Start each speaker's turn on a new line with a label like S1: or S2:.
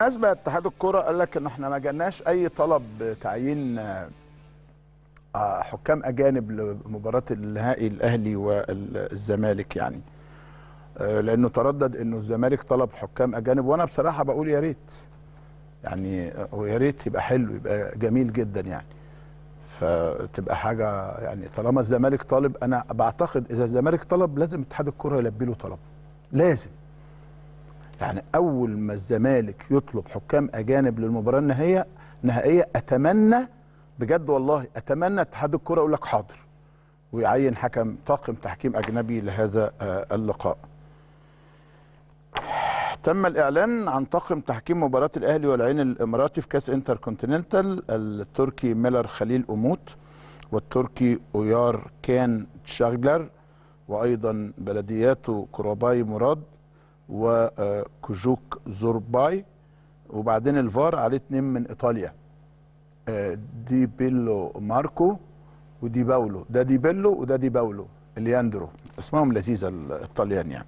S1: أزمة اتحاد الكره قال لك ان احنا ما جالناش اي طلب تعيين آه، حكام اجانب لمباراه النهائي الاهلي والزمالك يعني آه، لانه تردد انه الزمالك طلب حكام اجانب وانا بصراحه بقول يا ريت يعني ويا آه، ريت يبقى حلو يبقى جميل جدا يعني فتبقى حاجه يعني طالما الزمالك طالب انا بعتقد اذا الزمالك طلب لازم اتحاد الكره يلبي له طلبه لازم يعني اول ما الزمالك يطلب حكام اجانب للمباراه النهائيه نهائيه اتمنى بجد والله اتمنى اتحاد الكره يقول لك حاضر ويعين حكم طاقم تحكيم اجنبي لهذا آه، اللقاء تم الاعلان عن طاقم تحكيم مباراه الاهلي والعين الاماراتي في كاس انتر كونتيننتال التركي ميلر خليل اموت والتركي اويار كان تشاغلر وايضا بلدياته كروباي مراد وكوجوك زورباي وبعدين الفار عليه اتنين من ايطاليا آه، دي بيلو ماركو ودي باولو ده دي بيلو وده دي باولو لياندرو اسمهم لذيذه الايطاليان يعني